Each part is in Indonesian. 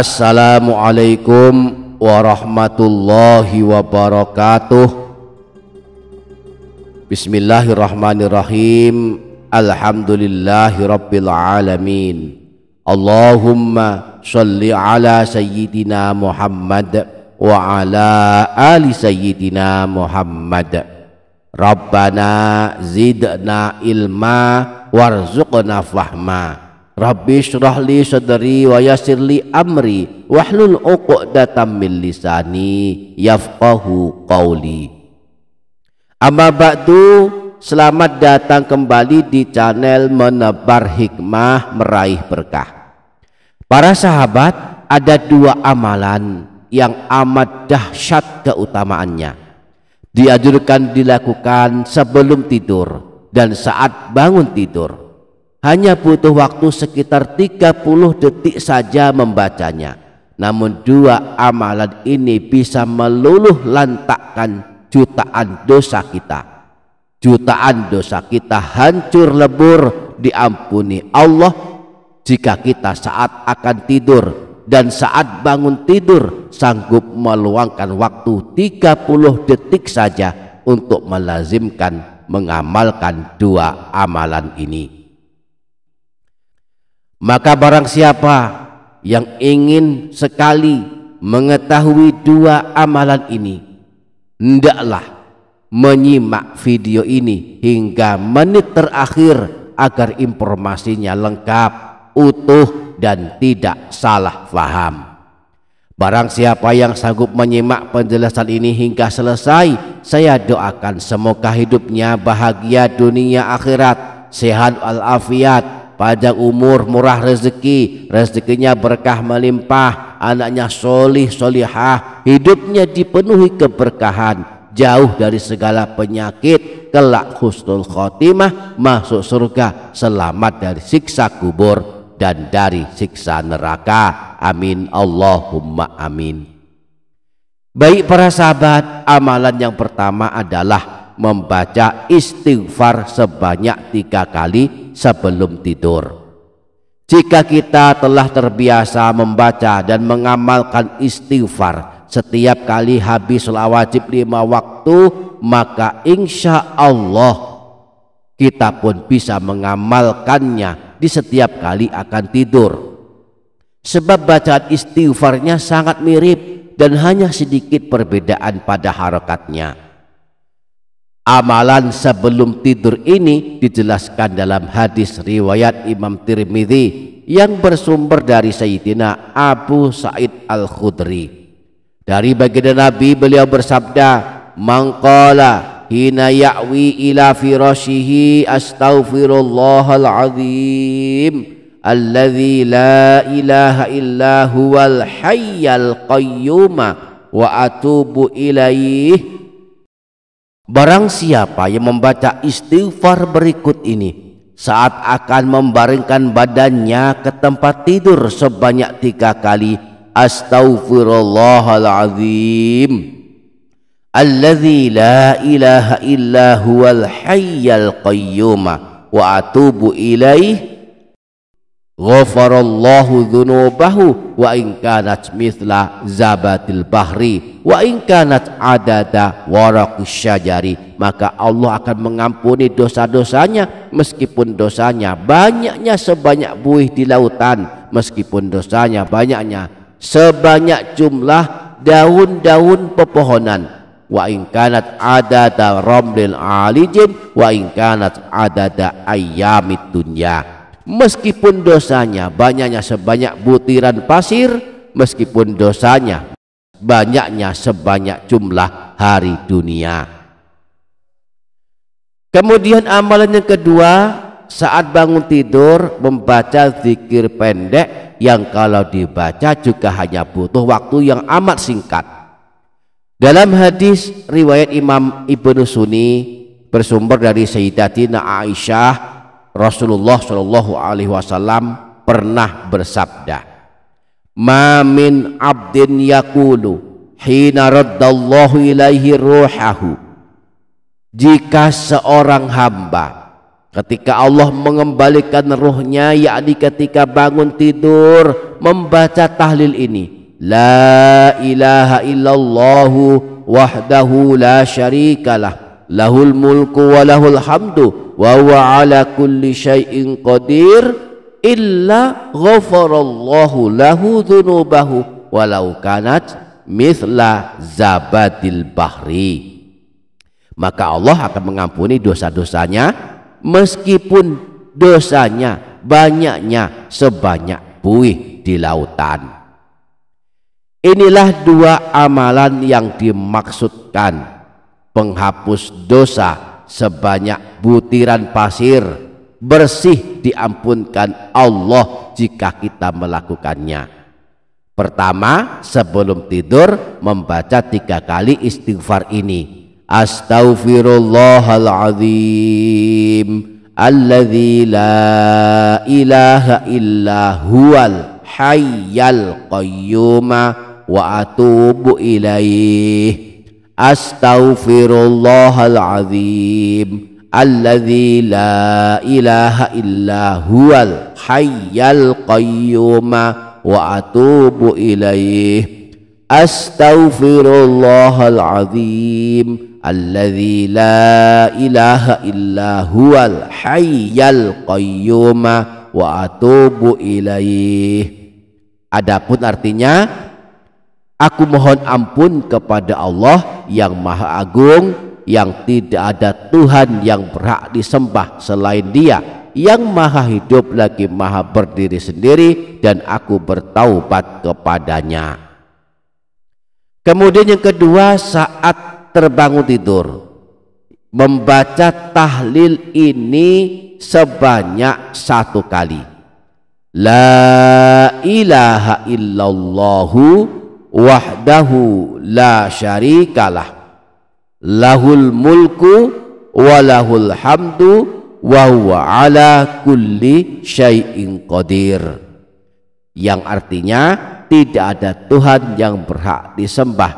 Assalamualaikum warahmatullahi wabarakatuh Bismillahirrahmanirrahim Alhamdulillahirabbil Allahumma shalli ala sayyidina Muhammad wa ala ali sayyidina Muhammad Rabbana zidna ilma warzuqna fahma Rabbi syrahli sadari wa amri wahlul uqdatam min lisani yafqahu qawli. Amma ba'du, selamat datang kembali di channel menebar hikmah meraih berkah. Para sahabat, ada dua amalan yang amat dahsyat keutamaannya. Dianjurkan dilakukan sebelum tidur dan saat bangun tidur hanya butuh waktu sekitar 30 detik saja membacanya. Namun dua amalan ini bisa meluluh lantakkan jutaan dosa kita. Jutaan dosa kita hancur lebur diampuni Allah jika kita saat akan tidur dan saat bangun tidur sanggup meluangkan waktu 30 detik saja untuk melazimkan mengamalkan dua amalan ini. Maka barang siapa yang ingin sekali mengetahui dua amalan ini, hendaklah menyimak video ini hingga menit terakhir agar informasinya lengkap, utuh dan tidak salah faham. Barang siapa yang sanggup menyimak penjelasan ini hingga selesai, saya doakan semoga hidupnya bahagia dunia akhirat, sehat walafiat, panjang umur, murah rezeki, rezekinya berkah melimpah, anaknya solih, solihah, hidupnya dipenuhi keberkahan, jauh dari segala penyakit, kelak husnul khotimah, masuk surga, selamat dari siksa kubur dan dari siksa neraka. Amin. Allahumma amin. Baik para sahabat, amalan yang pertama adalah membaca istighfar sebanyak tiga kali sebelum tidur. Jika kita telah terbiasa membaca dan mengamalkan istighfar setiap kali habis sholat wajib lima waktu, maka insya Allah kita pun bisa mengamalkannya di setiap kali akan tidur. Sebab bacaan istighfarnya sangat mirip dan hanya sedikit perbedaan pada harokatnya amalan sebelum tidur ini dijelaskan dalam hadis riwayat Imam Tirmidzi yang bersumber dari Sayyidina Abu Said Al-Khudri. Dari baginda Nabi beliau bersabda, "Mangqala hina ya'wi ila firashihi astaghfirullahal azim." alladzi la ilaha illa huwal hayyal qayyuma wa atubu ilaih Barang siapa yang membaca istighfar berikut ini saat akan membaringkan badannya ke tempat tidur sebanyak tiga kali Astaghfirullahaladzim, Alladzi la ilaha illa huwal hayyal qayyum wa atubu ilaih ghafarallahu dhunubahu wa in kanat mithla zabatil bahri wa in kanat adada waraqus syajari maka Allah akan mengampuni dosa-dosanya meskipun dosanya banyaknya sebanyak buih di lautan meskipun dosanya banyaknya sebanyak jumlah daun-daun pepohonan wa in kanat adada ramlil alijin wa in kanat adada ayyamid dunya meskipun dosanya banyaknya sebanyak butiran pasir meskipun dosanya banyaknya sebanyak jumlah hari dunia kemudian amalan yang kedua saat bangun tidur membaca zikir pendek yang kalau dibaca juga hanya butuh waktu yang amat singkat dalam hadis riwayat Imam Ibnu Sunni bersumber dari Sayyidatina Aisyah Rasulullah Shallallahu Alaihi Wasallam pernah bersabda mamin abdin yakulu hina raddallahu ilaihi ruhahu jika seorang hamba ketika Allah mengembalikan ruhnya yakni ketika bangun tidur membaca tahlil ini la ilaha illallahu wahdahu la syarikalah lahul mulku wa lahul hamdu wa huwa ala kulli syai'in qadir illa ghafarallahu lahu dhunubahu walau kanat mithla zabadil bahri maka Allah akan mengampuni dosa-dosanya meskipun dosanya banyaknya sebanyak buih di lautan inilah dua amalan yang dimaksudkan penghapus dosa sebanyak butiran pasir bersih diampunkan Allah jika kita melakukannya. Pertama, sebelum tidur membaca tiga kali istighfar ini. Astaghfirullahaladzim alladzi la ilaha illa huwal hayyal qayyuma wa atubu ilaih Astaghfirullahalazim alladzi la ilaha illa huwal hayyal qayyuma wa atubu ilaih astaghfirullahal azim alladzi la ilaha illa huwal hayyal qayyuma wa atubu ilaih adapun artinya aku mohon ampun kepada Allah yang maha agung yang tidak ada Tuhan yang berhak disembah selain dia yang maha hidup lagi maha berdiri sendiri dan aku bertaubat kepadanya kemudian yang kedua saat terbangun tidur membaca tahlil ini sebanyak satu kali La ilaha illallahu wahdahu la syarikalah lahul mulku wa hamdu wa huwa ala kulli syai'in qadir yang artinya tidak ada Tuhan yang berhak disembah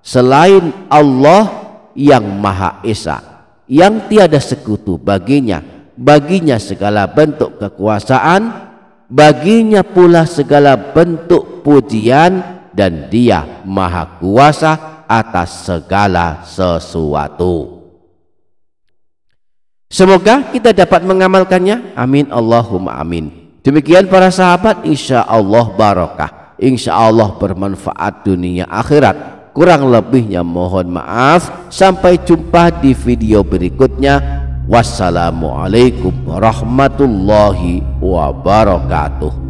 selain Allah yang Maha Esa yang tiada sekutu baginya baginya segala bentuk kekuasaan baginya pula segala bentuk pujian dan dia maha kuasa atas segala sesuatu. Semoga kita dapat mengamalkannya. Amin. Allahumma amin. Demikian para sahabat, insya Allah barokah. Insya Allah bermanfaat dunia akhirat. Kurang lebihnya mohon maaf. Sampai jumpa di video berikutnya. Wassalamualaikum warahmatullahi wabarakatuh.